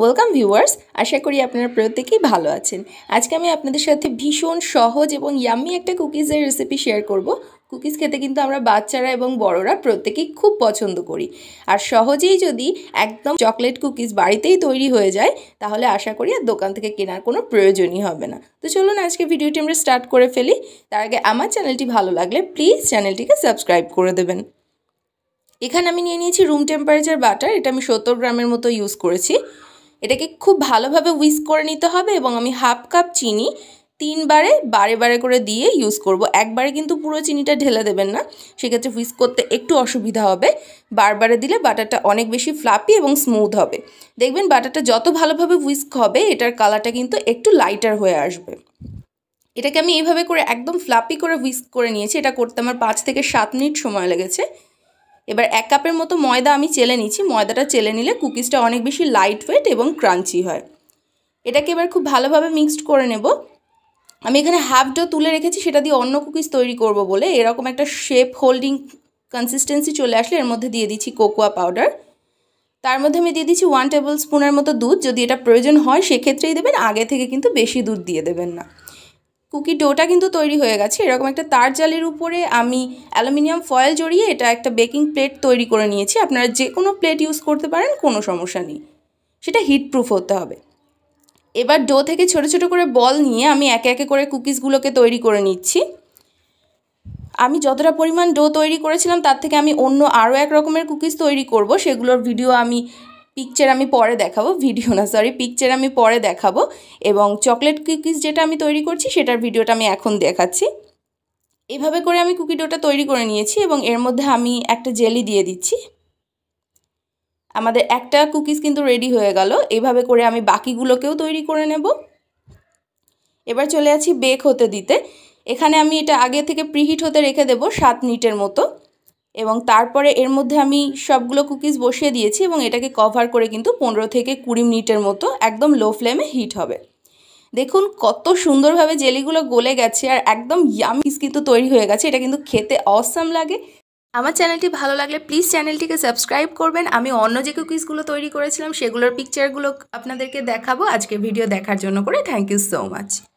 welcome viewers আশা করি আপনারা প্রত্যেকেই ভালো আছেন আজকে আমি আপনাদের সাথে ভীষণ সহজ এবং ইয়াম্মি একটা কুকিজের রেসিপি শেয়ার করব কুকিজ খেতে কিন্তু আমরা বাচ্চারা এবং বড়রা প্রত্যেকেই খুব পছন্দ করি আর সহজেই যদি একদম চকলেট কুকিজ বাড়িতেই তৈরি হয়ে যায় তাহলে আশা করি আর দোকান থেকে কেনার কোনো প্রয়োজনই হবে না তো চলুন আজকে ভিডিওটি আমরা স্টার্ট করে ফেলি তার আগে আমার চ্যানেলটি ভালো লাগলে প্লিজ চ্যানেলটিকে সাবস্ক্রাইব করে দেবেন এখানে আমি নিয়ে নিয়েছি রুম টেম্পারেচার বাটার এটা আমি সত্তর গ্রামের মতো ইউজ করেছি এটাকে খুব ভালোভাবে উইস করে নিতে হবে এবং আমি হাফ কাপ চিনি তিনবারে বারে বারে করে দিয়ে ইউজ করব একবারে কিন্তু পুরো চিনিটা ঢেলে দেবেন না সেক্ষেত্রে হুইস করতে একটু অসুবিধা হবে বারবারে দিলে বাটারটা অনেক বেশি ফ্লাপি এবং স্মুথ হবে দেখবেন বাটারটা যত ভালোভাবে উইস্ক হবে এটার কালারটা কিন্তু একটু লাইটার হয়ে আসবে এটাকে আমি এইভাবে করে একদম ফ্লাপি করে উইস্ক করে নিয়েছি এটা করতে আমার পাঁচ থেকে সাত মিনিট সময় লেগেছে এবার এক কাপের মতো ময়দা আমি চেলে নিচ্ছি ময়দাটা চেলে নিলে কুকিজটা অনেক বেশি লাইট ওয়েট এবং ক্রাঞ্চি হয় এটাকে এবার খুব ভালোভাবে মিক্সড করে নেব আমি এখানে হাফ ডো তুলে রেখেছি সেটা দিয়ে অন্য কুকিজ তৈরি করব বলে এরকম একটা শেপ হোল্ডিং কনসিস্টেন্সি চলে আসলে এর মধ্যে দিয়ে দিচ্ছি কোকোয়া পাউডার তার মধ্যে আমি দিয়ে দিচ্ছি ওয়ান টেবিল স্পুনের মতো দুধ যদি এটা প্রয়োজন হয় সেক্ষেত্রেই দেবেন আগে থেকে কিন্তু বেশি দুধ দিয়ে দেবেন না কুকি ডোটা কিন্তু তৈরি হয়ে গেছে এরকম একটা তার জালের উপরে আমি অ্যালুমিনিয়াম ফয়েল জড়িয়ে এটা একটা বেকিং প্লেট তৈরি করে নিয়েছি আপনারা যে কোনো প্লেট ইউজ করতে পারেন কোনো সমস্যা নেই সেটা হিট প্রুফ হতে হবে এবার ডো থেকে ছোট ছোট করে বল নিয়ে আমি একে একে করে কুকিজগুলোকে তৈরি করে নিচ্ছি আমি যতটা পরিমাণ ডো তৈরি করেছিলাম তার থেকে আমি অন্য আরও এক রকমের কুকিজ তৈরি করব সেগুলোর ভিডিও আমি পিকচার আমি পরে দেখাবো ভিডিও না সরি পিকচার আমি পরে দেখাবো এবং চকলেট কুকিজ যেটা আমি তৈরি করছি সেটার ভিডিওটা আমি এখন দেখাচ্ছি এভাবে করে আমি কুকি ডোটা তৈরি করে নিয়েছি এবং এর মধ্যে আমি একটা জেলি দিয়ে দিচ্ছি আমাদের একটা কুকিজ কিন্তু রেডি হয়ে গেল এভাবে করে আমি বাকিগুলোকেও তৈরি করে নেব এবার চলে আছি বেক হতে দিতে এখানে আমি এটা আগে থেকে প্রিহিট হতে রেখে দেব সাত মিনিটের মতো এবং তারপরে এর মধ্যে আমি সবগুলো কুকিজ বসিয়ে দিয়েছি এবং এটাকে কভার করে কিন্তু পনেরো থেকে কুড়ি মিনিটের মতো একদম লো ফ্লেমে হিট হবে দেখুন কত সুন্দরভাবে জেলিগুলো গলে গেছে আর একদম ইয়ামিস কিন্তু তৈরি হয়ে গেছে এটা কিন্তু খেতে অসাম লাগে আমার চ্যানেলটি ভালো লাগলে প্লিজ চ্যানেলটিকে সাবস্ক্রাইব করবেন আমি অন্য যে কুকিজগুলো তৈরি করেছিলাম সেগুলোর পিকচারগুলো আপনাদেরকে দেখাবো আজকে ভিডিও দেখার জন্য করে থ্যাংক ইউ সো মাচ